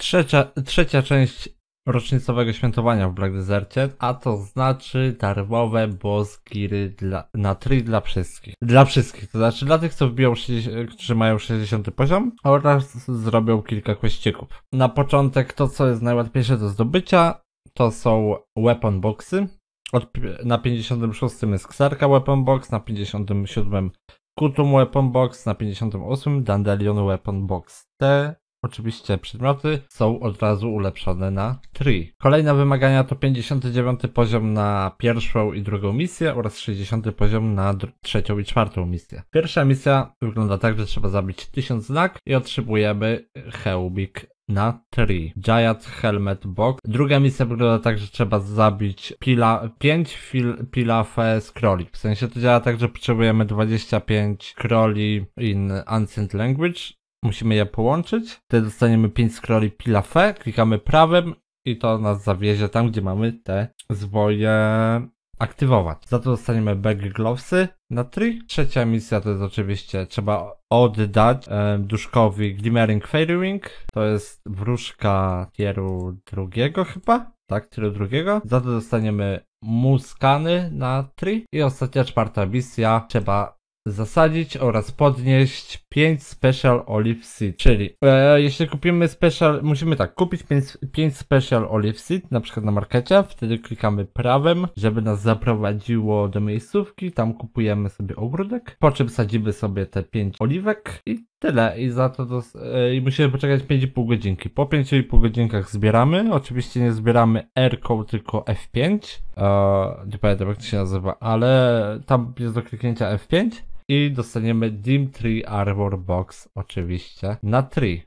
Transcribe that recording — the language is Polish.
Trzecia, trzecia część rocznicowego świętowania w Black Desercie, a to znaczy darmowe boss giry dla, na tri dla wszystkich. Dla wszystkich, to znaczy dla tych, co wbiją, 60, którzy mają 60 poziom oraz zrobią kilka kwestików. Na początek to, co jest najłatwiejsze do zdobycia, to są weapon boxy. Od, na 56 jest Xarka weapon box, na 57 Kutum Weapon Box, na 58 Dandelion Weapon Box. Te Oczywiście przedmioty są od razu ulepszone na 3. Kolejne wymagania to 59 poziom na pierwszą i drugą misję oraz 60 poziom na trzecią i czwartą misję. Pierwsza misja wygląda tak, że trzeba zabić 1000 znak i otrzymujemy hełmik na 3. Giant Helmet Box. Druga misja wygląda tak, że trzeba zabić pila, 5 fil, pilafe z kroli. W sensie to działa tak, że potrzebujemy 25 kroli in Ancient Language Musimy je połączyć. Wtedy dostaniemy 5 scrolli pilafe, klikamy prawym i to nas zawiezie tam, gdzie mamy te zwoje aktywować. Za to dostaniemy bag glovesy na tri. Trzecia misja to jest oczywiście trzeba oddać e, duszkowi Glimmering Fairy To jest wróżka tieru drugiego chyba. Tak, tieru drugiego. Za to dostaniemy muskany na tri. I ostatnia czwarta misja trzeba zasadzić oraz podnieść 5 Special Olive Seed, czyli e, jeśli kupimy Special, musimy tak, kupić 5, Special Olive Seed, na przykład na markecie, wtedy klikamy prawem, żeby nas zaprowadziło do miejscówki, tam kupujemy sobie ogródek, po czym sadzimy sobie te 5 oliwek i tyle. I za to, e, i musimy poczekać 5,5 godzinki. Po 5,5 godzinkach zbieramy, oczywiście nie zbieramy R-ką, tylko F5, e, nie pamiętam jak to się nazywa, ale tam jest do kliknięcia F5, i dostaniemy Dim Tree Armor Box oczywiście na Tree.